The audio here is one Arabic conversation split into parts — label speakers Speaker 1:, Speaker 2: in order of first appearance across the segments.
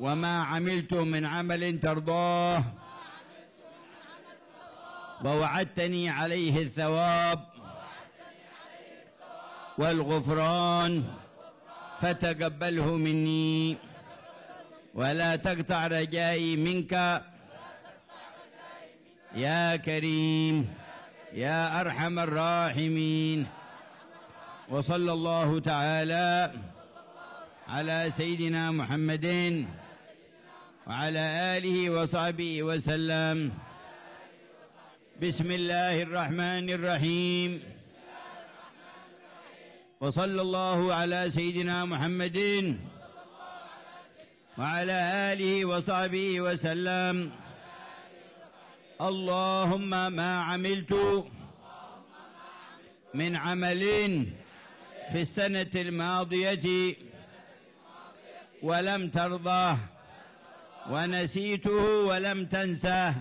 Speaker 1: وما عملتم من عمل ترضاه ووعدتني عليه الثواب والغفران فتقبله مني ولا تقطع رجائي منك يا كريم يا أرحم الراحمين وصلى الله تعالى على سيدنا محمدين وعلى آله وصحبه وسلم بسم الله الرحمن الرحيم وصلى الله على سيدنا محمد وعلى آله وصحبه وسلم اللهم ما عملت من عمل في السنة الماضية ولم ترضاه ونسيته ولم تنساه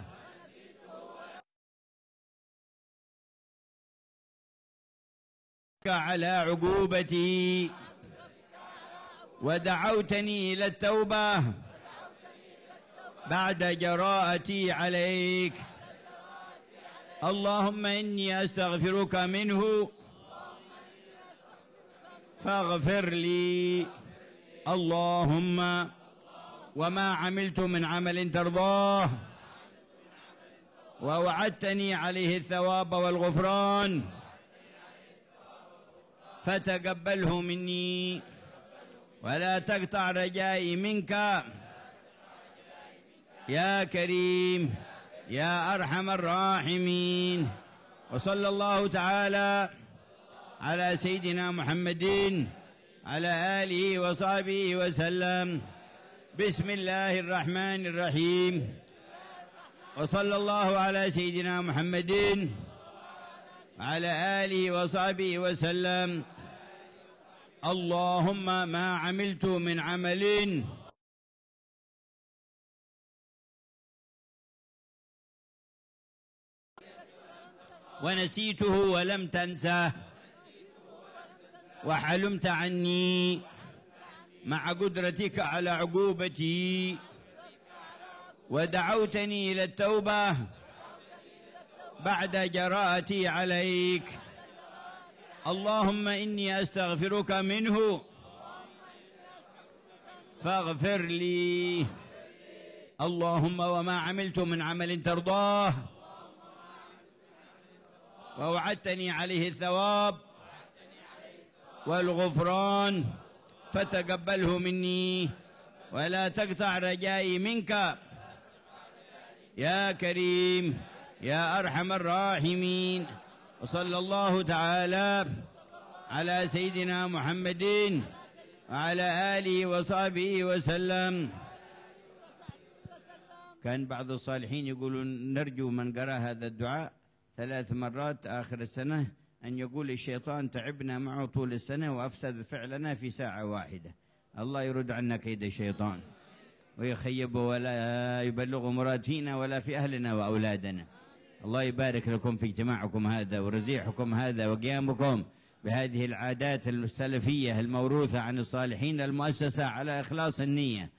Speaker 1: على عقوبتي ودعوتني إلى التوبة بعد جراءتي عليك اللهم إني أستغفرك منه فاغفر لي اللهم وما عملت من عمل ترضاه ووعدتني عليه الثواب والغفران فتقبله مني ولا تقطع رجائي منك يا كريم يا أرحم الراحمين وصلى الله تعالى على سيدنا محمد على آله وصحبه وسلم بسم الله الرحمن الرحيم وصلى الله على سيدنا محمد على آله وصحبه وسلم اللهم ما عملت من عمل ونسيته ولم تنساه وحلمت عني مع قدرتك على عقوبتي ودعوتني إلى التوبة بعد جراءتي عليك اللهم إني أستغفرك منه فاغفر لي اللهم وما عملت من عمل ترضاه ووعدتني عليه الثواب والغفران فتقبله مني ولا تقطع رجائي منك يا كريم يا أرحم الراحمين وصلى الله تعالى على سيدنا محمد وعلى آله وصحبه وسلم كان بعض الصالحين يقولون نرجو من قرأ هذا الدعاء ثلاث مرات آخر السنة أن يقول الشيطان تعبنا معه طول السنة وأفسد فعلنا في ساعة واحدة الله يرد عنا كيد الشيطان ويخيب ولا يبلغ مراتينا ولا في أهلنا وأولادنا الله يبارك لكم في اجتماعكم هذا ورزيحكم هذا وقيامكم بهذه العادات السلفية الموروثة عن الصالحين المؤسسة على إخلاص النية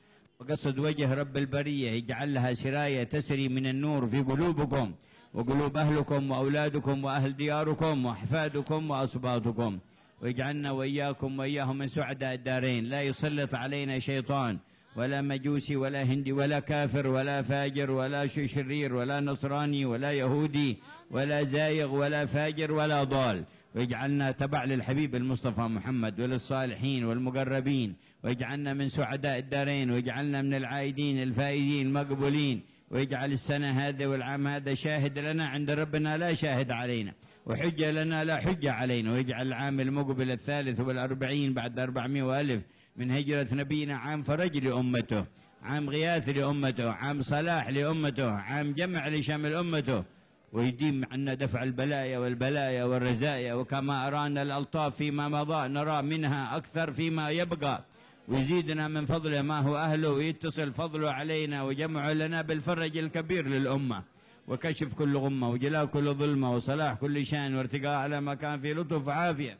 Speaker 1: وقصد وجه رب البرية يجعل لها سراية تسري من النور في قلوبكم وقلوب أهلكم وأولادكم وأهل دياركم وأحفادكم وأصباتكم واجعلنا وإياكم وإياهم من سعداء الدارين لا يسلط علينا شيطان ولا مجوسي ولا هندي ولا كافر ولا فاجر ولا شرير ولا نصراني ولا يهودي ولا زايغ ولا فاجر ولا ضال واجعلنا تبع للحبيب المصطفى محمد وللصالحين والمقربين واجعلنا من سعداء الدارين واجعلنا من العائدين الفائزين المقبولين ويجعل السنة هذه والعام هذا شاهد لنا عند ربنا لا شاهد علينا وحجة لنا لا حجة علينا ويجعل العام المقبل الثالث والأربعين بعد أربعمائة وألف من هجرة نبينا عام فرج لأمته عام غياث لأمته عام صلاح لأمته عام جمع لشمل أمته ويديم عنا دفع البلايا والبلايا والرزايا وكما أرانا الألطاف فيما مضى نرى منها أكثر فيما يبقى ويزيدنا من فضله ما هو أهله ويتصل فضله علينا وجمع لنا بالفرج الكبير للأمة وكشف كل غمة وجلاء كل ظلمة وصلاح كل شان وارتقاء على مكان فيه لطف وعافية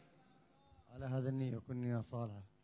Speaker 1: على هذا النية كن يا صالحة